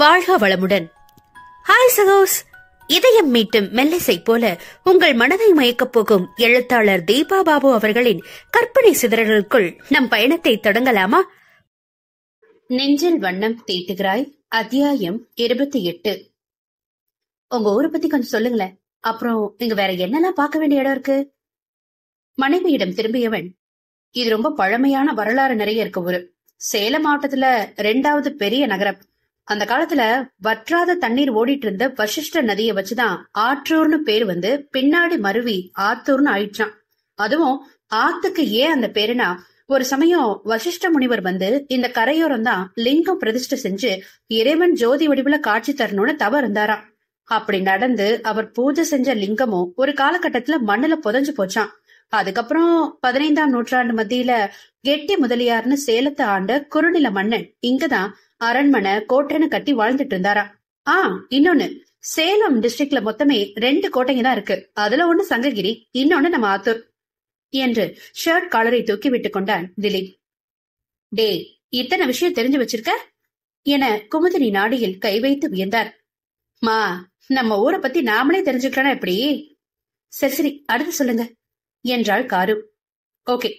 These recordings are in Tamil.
வாழ்க வளமுடன் ஹாய் சகோஸ் இதயம் மீட்டும் மெல்லிசை போல உங்கள் மனதை மயக்கப் போகும் எழுத்தாளர் தீபா பாபு அவர்களின் கற்பனை சிதறல்களுக்குள் நம் பயணத்தை தொடங்கலாமா நெஞ்சில் வண்ணம் தீட்டுகிறாய் அத்தியாயம் இருபத்தி எட்டு உங்க ஊரை பத்தி கொஞ்சம் சொல்லுங்களேன் அப்புறம் இங்க வேற என்னெல்லாம் பார்க்க வேண்டிய இடம் இருக்கு மனைவியிடம் திரும்பியவன் இது ரொம்ப பழமையான வரலாறு நிறைய இருக்க ஒரு சேலம் மாவட்டத்துல ரெண்டாவது பெரிய நகரம் அந்த காலத்துல வற்றாத தண்ணீர் ஓடிட்டு இருந்த வசிஷ்ட நதியை வச்சுதான் ஆற்றூர்னு பேர் வந்து பின்னாடி மருவி ஆத்தூர்னு ஆயிடுச்சான் அதுவும் ஆத்துக்கு ஏன் அந்த பேருனா ஒரு சமயம் வசிஷ்ட முனிவர் வந்து இந்த கரையோரம் தான் லிங்கம் பிரதிஷ்ட செஞ்சு இறைவன் ஜோதி வடிவுல காட்சி தரணும்னு தவ இருந்தாராம் அப்படி நடந்து அவர் பூஜை செஞ்ச லிங்கமும் ஒரு காலகட்டத்துல மண்ணுல புதஞ்சு போச்சான் அதுக்கப்புறம் பதினைந்தாம் நூற்றாண்டு மத்தியில கெட்டி முதலியார்னு சேலத்தை ஆண்ட குறுநில மன்னன் இங்கதான் அரண்மனை கோட்டைன்னு கட்டி வாழ்ந்துட்டு இருந்தாரா ஆ இன்னொன்னு சேலம் டிஸ்ட்ரிக்ட்ல மொத்தமே ரெண்டு கோட்டைங்க தான் இருக்கு அதுல ஒண்ணு சங்ககிரி இன்னொன்னு நம்ம ஆத்தூர் என்று ஷர்ட் காலரை தூக்கி விட்டுக் கொண்டான் திலீப் டே இத்தனை விஷயம் தெரிஞ்சு வச்சிருக்க என குமுதினி நாடியில் கை வைத்து வியந்தார் மா நம்ம ஊரை பத்தி நாமளே தெரிஞ்சுக்கலாம் எப்படி சரி சரி அடுத்து சொல்லுங்க என்றாள் காரு ஓகே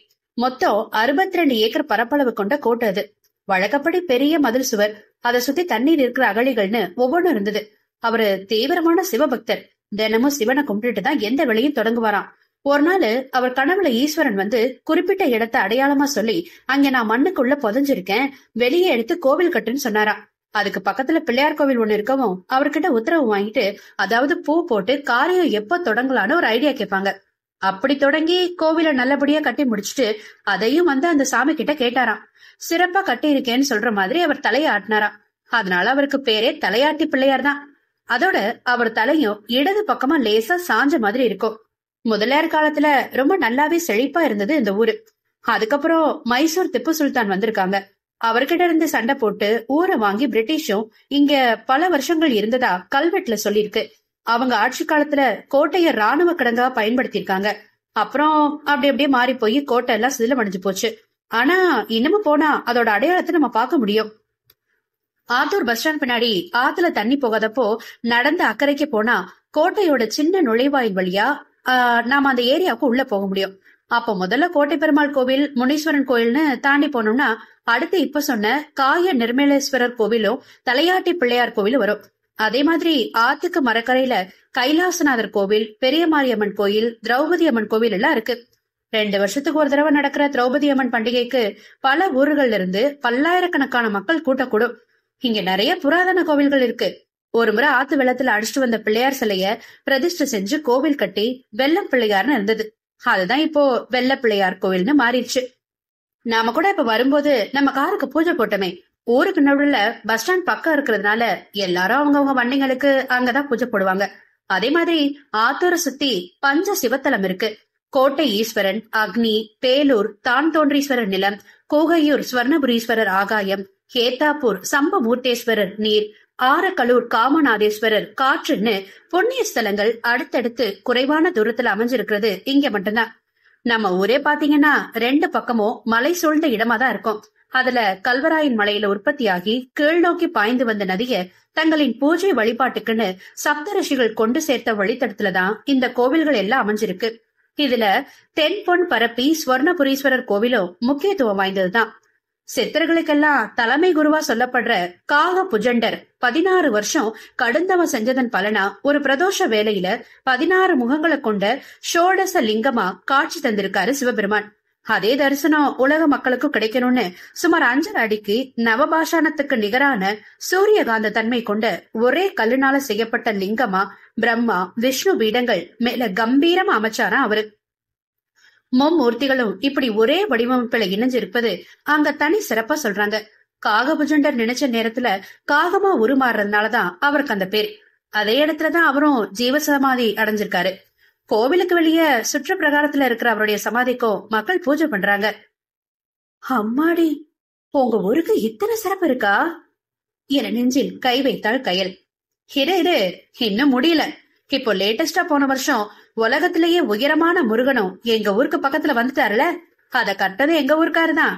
மொத்தம் அறுபத்தி ரெண்டு ஏக்கர் பரப்பளவு கொண்ட கோட்டை அது வழக்கப்படி பெரிய மதில் சுவர் அதை சுத்தி தண்ணீர் இருக்கிற அகழிகள்னு ஒவ்வொன்றும் இருந்தது அவரு தீவிரமான சிவபக்தர் தினமும் சிவனை கும்பிட்டுட்டு தான் எந்த வேலையும் தொடங்குவாராம் ஒரு நாள் அவர் கனவுல ஈஸ்வரன் வந்து குறிப்பிட்ட இடத்தை அடையாளமா சொல்லி அங்க நான் மண்ணுக்குள்ள புதஞ்சிருக்கேன் வெளியே எடுத்து கோவில் கட்டுன்னு சொன்னாராம் அதுக்கு பக்கத்துல பிள்ளையார் கோவில் ஒண்ணு இருக்கவும் அவர்கிட்ட உத்தரவு வாங்கிட்டு அதாவது பூ போட்டு காரியம் எப்ப தொடங்கலான்னு ஒரு ஐடியா கேட்பாங்க அப்படி தொடங்கி கோவில நல்லபடியா கட்டி முடிச்சுட்டு அதையும் வந்து அந்த சாமி கிட்ட கேட்டாராம் சிறப்பா கட்டியிருக்கேன்னு சொல்ற மாதிரி அவர் தலையை அதனால அவருக்கு பேரே தலையாட்டி பிள்ளையார் தான் அதோட அவர் தலையும் இடது பக்கமா லேசா சாஞ்ச மாதிரி இருக்கும் முதலியார் காலத்துல ரொம்ப நல்லாவே செழிப்பா இருந்தது இந்த ஊரு அதுக்கப்புறம் மைசூர் திப்பு சுல்தான் வந்திருக்காங்க அவர்கிட்ட இருந்து சண்டை போட்டு ஊரை வாங்கி பிரிட்டிஷும் இங்க பல வருஷங்கள் இருந்ததா கல்வெட்டுல சொல்லியிருக்கு அவங்க ஆட்சி காலத்துல கோட்டைய ராணுவ கிடங்கா பயன்படுத்தியிருக்காங்க அப்புறம் அப்படி அப்படியே மாறி போய் கோட்டை எல்லாம் அடைஞ்சு போச்சு ஆனா இன்னமும் போனா அதோட அடையாளத்தை நம்ம பார்க்க முடியும் ஆத்தூர் பஸ் ஸ்டாண்ட் பின்னாடி ஆத்துல தண்ணி போகாதப்போ நடந்து அக்கறைக்கு போனா கோட்டையோட சின்ன நுழைவாயில் வழியா நாம அந்த ஏரியாவுக்கு உள்ள போக முடியும் அப்போ முதல்ல கோட்டை பெருமாள் கோவில் முனீஸ்வரன் கோயில்னு தாண்டி போனோம்னா அடுத்து இப்ப சொன்ன காய நிர்மலேஸ்வரர் கோவிலும் தலையாட்டி பிள்ளையார் கோவிலும் வரும் அதே மாதிரி ஆத்துக்கு மரக்கரையில கைலாசநாதர் கோவில் பெரிய மாரியம்மன் கோயில் திரௌபதி அம்மன் கோவில் எல்லாம் இருக்கு ரெண்டு வருஷத்துக்கு ஒரு தடவை நடக்கிற திரௌபதி அம்மன் பண்டிகைக்கு பல ஊர்கள்ல இருந்து பல்லாயிரக்கணக்கான மக்கள் கூட்டக்கூடும் இங்க நிறைய புராதன கோவில்கள் இருக்கு ஒரு முறை ஆத்து வெள்ளத்துல அடிச்சுட்டு வந்த பிள்ளையார் சிலைய பிரதிஷ்டை செஞ்சு கோவில் கட்டி வெள்ளம் பிள்ளையார்னு இருந்தது அதுதான் இப்போ வெள்ள பிள்ளையார் கோவில்னு மாறிடுச்சு நாம கூட இப்ப வரும்போது நம்ம காருக்கு பூஜை போட்டோமே ஊருக்கு நடுவுல பஸ் ஸ்டாண்ட் பக்கம் இருக்கிறதுனால எல்லாரும் அவங்கவுங்க வண்டிங்களுக்கு அங்கதான் பூஜை போடுவாங்க அதே மாதிரி ஆத்தூரை சுத்தி பஞ்ச சிவத்தலம் இருக்கு கோட்டை ஈஸ்வரன் அக்னி பேலூர் தான் தோன்றீஸ்வரர் நிலம் கோகையூர் ஸ்வர்ணபுரீஸ்வரர் ஆகாயம் கேத்தாப்பூர் சம்பமூர்த்தேஸ்வரர் நீர் ஆரக்கலூர் காமநாதேஸ்வரர் காற்றுன்னு புண்ணிய ஸ்தலங்கள் அடுத்தடுத்து குறைவான தூரத்துல அமைஞ்சிருக்கிறது இங்க மட்டும்தான் நம்ம ஊரே பாத்தீங்கன்னா ரெண்டு பக்கமும் மலை சூழ்ந்த இடமா தான் இருக்கும் அதுல கல்வராயன் மலையில உற்பத்தியாகி கீழ் நோக்கி பாய்ந்து வந்த நதிய தங்களின் பூஜை வழிபாட்டுக்குன்னு சப்தரிஷிகள் கொண்டு சேர்த்த வழித்தடத்துலதான் இந்த கோவில்கள் எல்லாம் அமைஞ்சிருக்கு இதுல தென்பொன் பரப்பி ஸ்வர்ணபுரீஸ்வரர் கோவிலும் முக்கியத்துவம் வாய்ந்ததுதான் சித்தர்களுக்கெல்லாம் தலைமை குருவா சொல்லப்படுற காக புஜண்டர் பதினாறு வருஷம் கடுந்தவ செஞ்சதன் பலனா ஒரு பிரதோஷ வேலையில பதினாறு முகங்களை கொண்ட ஷோடச லிங்கமா காட்சி தந்திருக்காரு சிவபெருமான் அதே தரிசனம் உலக மக்களுக்கும் கிடைக்கணும்னு சுமார் அஞ்சரை அடிக்கு நவபாஷாணத்துக்கு நிகரான சூரியகாந்த தன்மை கொண்ட ஒரே கல்லுனால செய்யப்பட்ட லிங்கமா பிரம்மா விஷ்ணு பீடங்கள் மேல கம்பீரம் அமைச்சாரா அவரு மும்மூர்த்திகளும் இப்படி ஒரே வடிவமைப்புல இணைஞ்சிருப்பது அங்க தனி சிறப்பா சொல்றாங்க காகபுஜண்டர் நினைச்ச நேரத்துல காகமா உருமாறுறதுனாலதான் அவருக்கு அந்த பேர் அதே இடத்துலதான் அவரும் ஜீவசமாதி அடைஞ்சிருக்காரு கோவிலுக்கு வெளியே சுற்று பிரகாரத்துல இருக்கிற அவருடைய சமாதிக்கும் மக்கள் பூஜை பண்றாங்க அம்மாடி உங்க ஊருக்கு இத்தனை சிறப்பு இருக்கா என நெஞ்சில் கை வைத்தாள் கயல் இரு இரு இன்னும் முடியல இப்போ லேட்டஸ்டா போன வருஷம் உலகத்திலேயே உயரமான முருகனும் எங்க ஊருக்கு பக்கத்துல வந்துட்டாருல அத கட்டது எங்க ஊருக்காரு தான்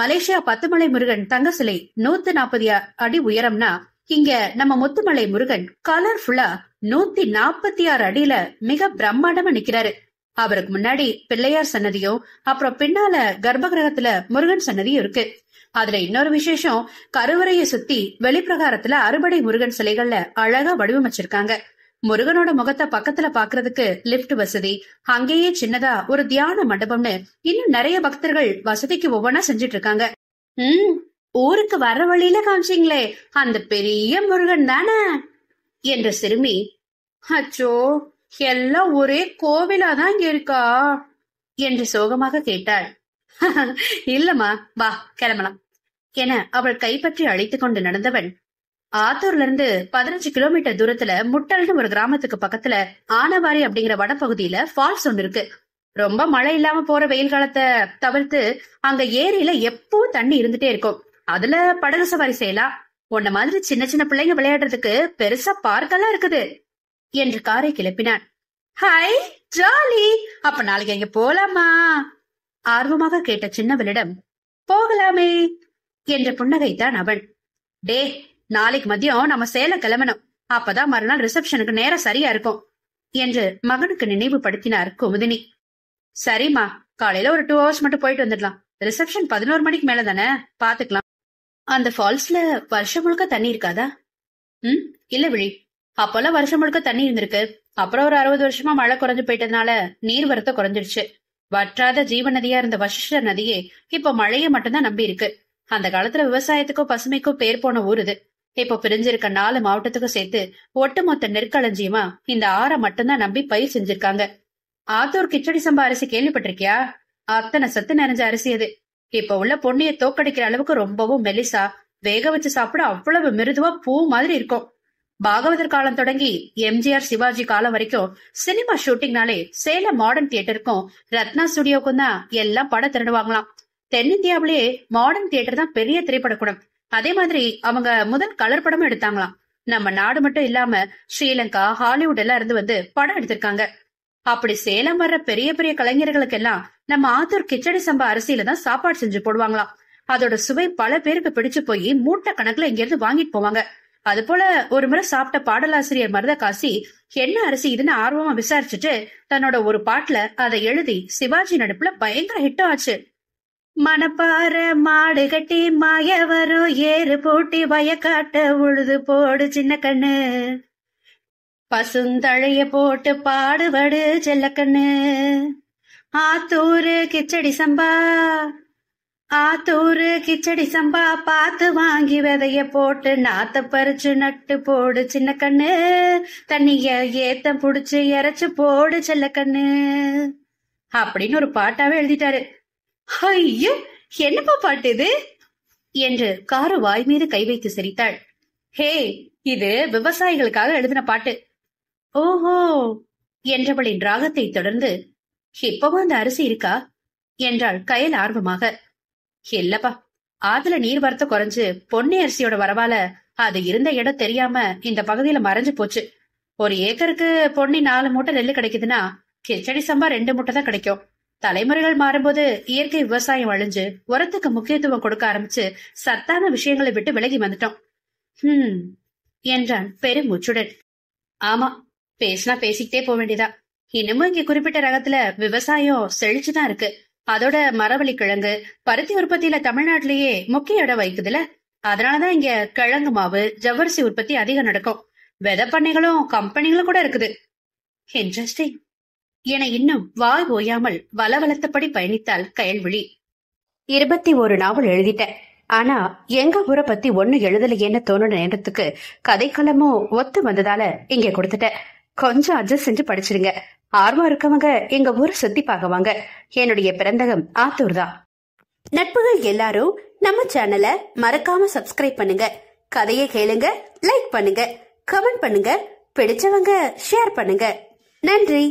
மலேசியா பத்துமலை முருகன் தங்க சிலை நூத்தி நாற்பது அடி உயரம்னா இங்க நம்ம முத்துமலை முருகன் கலர்ஃபுல்லா நூத்தி நாப்பத்தி ஆறு அடியில மிக பிரம்மாண்டமா நிக்கிறாரு அவருக்கு முன்னாடி பிள்ளையார் சன்னதியும் அப்புறம் பின்னால கர்ப்பகிரகத்துல முருகன் சன்னதியும் இருக்கு அதுல இன்னொரு விசேஷம் கருவறைய சுத்தி வெளிப்பிரகாரத்துல அறுபடை முருகன் சிலைகள்ல அழகா வடிவமைச்சிருக்காங்க முருகனோட முகத்தை பக்கத்துல பாக்குறதுக்கு லிப்ட் வசதி அங்கேயே சின்னதா ஒரு தியான மண்டபம்னு இன்னும் நிறைய பக்தர்கள் வசதிக்கு ஒவ்வொன்னா செஞ்சிட்டு இருக்காங்க உம் ஊருக்கு வர வழியில காமிச்சிங்களே அந்த பெரிய முருகன் தானே என்ற சிறுமி அச்சோ எல்லாம் ஒரே கோவிலா தான் இங்க இருக்கா என்று சோகமாக கேட்டாள் இல்லம்மா வா கிளம்பலாம் என அவள் கைப்பற்றி அழைத்துக் கொண்டு நடந்தவன் ஆத்தூர்ல இருந்து பதினஞ்சு கிலோமீட்டர் தூரத்துல முட்டல்னு ஒரு கிராமத்துக்கு பக்கத்துல ஆனவாரி அப்படிங்கிற வடப்பகுதியில ஃபால்ஸ் ஒன்னு இருக்கு ரொம்ப மழை இல்லாம போற வெயில் காலத்தை தவிர்த்து அங்க ஏரியில எப்பவும் தண்ணி இருந்துட்டே இருக்கும் அதுல படகு சவாரி செய்யலாம் உன்ன மாதிரி சின்ன சின்ன பிள்ளைங்க விளையாடுறதுக்கு பெருசா பார்க்கெல்லாம் இருக்குது என்று காரை கிளப்பினான் ஹாய் ஜாலி அப்ப நாளைக்கு அங்க போலாமா ஆர்வமாக கேட்ட சின்னவளிடம் போகலாமே என்ற புன்னகைத்தான் அவன் டே நாளைக்கு மதியம் நம்ம சேல கிளம்பணும் அப்பதான் மறுநாள் ரிசப்ஷனுக்கு நேரம் சரியா இருக்கும் என்று மகனுக்கு நினைவுபடுத்தினார் குமுதினி சரிம்மா காலையில ஒரு டூ ஹவர்ஸ் மட்டும் போயிட்டு வந்துடலாம் ரிசப்ஷன் பதினோரு மணிக்கு மேல தானே பாத்துக்கலாம் அந்த ஃபால்ஸ்ல வருஷம் முழுக்க தண்ணி இருக்காதா ம் இல்ல விழி அப்பெல்லாம் வருஷம் முழுக்க தண்ணி இருந்திருக்கு அப்புறம் ஒரு அறுபது வருஷமா மழை குறைஞ்சு போயிட்டதுனால நீர்வரத்தை குறைஞ்சிருச்சு வற்றாத ஜீவ நதியா இருந்த வசிஷ்ட நதியே இப்ப மழையை மட்டும்தான் நம்பி இருக்கு அந்த காலத்துல விவசாயத்துக்கும் பசுமைக்கும் பேர் போன ஊர் இது இப்போ பிரிஞ்சிருக்க நாலு மாவட்டத்துக்கும் சேர்த்து ஒட்டுமொத்த நெற்களஞ்சியமா இந்த ஆறை மட்டும்தான் நம்பி பயிர் செஞ்சிருக்காங்க ஆத்தூர் கிச்சடி சம்பா அரிசி கேள்விப்பட்டிருக்கியா அத்தனை சத்து நிறைஞ்ச அரிசி அது இப்ப உள்ள பொண்ணிய தோக்கடிக்கிற அளவுக்கு ரொம்பவும் மெலிசா வேக வச்சு சாப்பிட அவ்வளவு மிருதுவா பூ மாதிரி இருக்கும் பாகவதர் காலம் தொடங்கி எம்ஜிஆர் சிவாஜி காலம் வரைக்கும் சினிமா ஷூட்டிங்னாலே சேலம் மாடர்ன் தியேட்டருக்கும் ரத்னா ஸ்டுடியோக்கும் தான் எல்லாம் படம் திருடுவாங்களாம் தென்னிந்தியாவிலேயே மாடர்ன் தியேட்டர் தான் பெரிய திரைப்பட குடம் அதே மாதிரி அவங்க முதல் கலர் படமும் எடுத்தாங்களாம் நம்ம நாடு மட்டும் இல்லாம ஸ்ரீலங்கா ஹாலிவுட் எல்லாம் இருந்து வந்து படம் எடுத்திருக்காங்க அப்படி சேலம் வர்ற பெரிய பெரிய கலைஞர்களுக்கு எல்லாம் நம்ம ஆத்தூர் கிச்சடி சம்பா அரிசியில தான் சாப்பாடு செஞ்சு போடுவாங்களாம் அதோட சுவை பல பேருக்கு பிடிச்சு போய் மூட்டை கணக்குல இங்க இருந்து வாங்கிட்டு போவாங்க அது போல ஒரு முறை சாப்பிட்ட பாடலாசிரியர் காசி என்ன அரிசி இதுன்னு ஆர்வமா விசாரிச்சுட்டு தன்னோட ஒரு பாட்டுல அதை எழுதி சிவாஜி நடுப்புல பயங்கர ஹிட் ஆச்சு மனப்பார மாடு கட்டி மாய வரும் ஏறு போட்டி வயக்காட்ட உழுது போடு சின்ன கண்ணு பசுந்தழைய போட்டு பாடுபடு செல்லக்கண்ணு ஆத்தூரு கிச்சடி சம்பா ஆத்தூரு கிச்சடி சம்பா பார்த்து வாங்கி விதைய போட்டு நாத்த பறிச்சு நட்டு போடு சின்ன கண்ணு தண்ணிய ஏத்த புடிச்சு இறைச்சு போடு கண்ணு அப்படின்னு ஒரு பாட்டாவே எழுதிட்டாரு ஐயோ என்னப்பா பாட்டு இது என்று காரு வாய் மீது கை வைத்து சிரித்தாள் ஹே இது விவசாயிகளுக்காக எழுதின பாட்டு ஓஹோ என்றவளின் ராகத்தை தொடர்ந்து இப்பவும் அந்த அரிசி இருக்கா என்றாள் கயல் ஆர்வமாக இல்லப்பா ஆத்துல நீர் வரத்த குறைஞ்சு பொன்னி அரிசியோட வரவால அது இருந்த இடம் தெரியாம இந்த பகுதியில மறைஞ்சு போச்சு ஒரு ஏக்கருக்கு பொன்னி நாலு மூட்டை நெல்லு கிடைக்குதுன்னா கிச்சடி சம்பா ரெண்டு மூட்டை தான் கிடைக்கும் தலைமுறைகள் மாறும்போது இயற்கை விவசாயம் அழிஞ்சு உரத்துக்கு முக்கியத்துவம் கொடுக்க ஆரம்பிச்சு சத்தான விஷயங்களை விட்டு விலகி வந்துட்டோம் ஹம் என்றான் பெருமூச்சுடன் ஆமா பேசினா பேசிக்கிட்டே போக வேண்டியதா இன்னமும் இங்க குறிப்பிட்ட ரகத்துல விவசாயம் செழிச்சுதான் இருக்கு அதோட மரவழி கிழங்கு பருத்தி உற்பத்தியில தமிழ்நாட்டிலேயே முக்கிய இடம் வகிக்குதுல அதனாலதான் இங்க கிழங்கு மாவு ஜவ்வரிசி உற்பத்தி அதிகம் நடக்கும் வெத பண்ணைகளும் கம்பெனிகளும் கூட இருக்குது இன்ட்ரெஸ்டிங் என இன்னும் வாய் ஓயாமல் வளவளத்தபடி பயணித்தால் கயல்விழி இருபத்தி ஒரு நாவல் எழுதிட்டேன் ஆனா எங்க ஊரை பத்தி ஒண்ணு எழுதலையேன்னு தோணுன நேரத்துக்கு கதைக்களமும் ஒத்து வந்ததால இங்க கொடுத்துட்டேன் கொஞ்சம் அட்ஜஸ்ட் செஞ்சு படிச்சிருங்க ஆர்வம் இருக்கவங்க எங்க ஊரை சுத்தி பாக்குவாங்க என்னுடைய பிறந்தகம் ஆத்தூர் தான் நட்புகள் எல்லாரும் நம்ம சேனலை மறக்காம சப்ஸ்கிரைப் பண்ணுங்க கதையை கேளுங்க லைக் பண்ணுங்க கமெண்ட் பண்ணுங்க பிடிச்சவங்க ஷேர் பண்ணுங்க நன்றி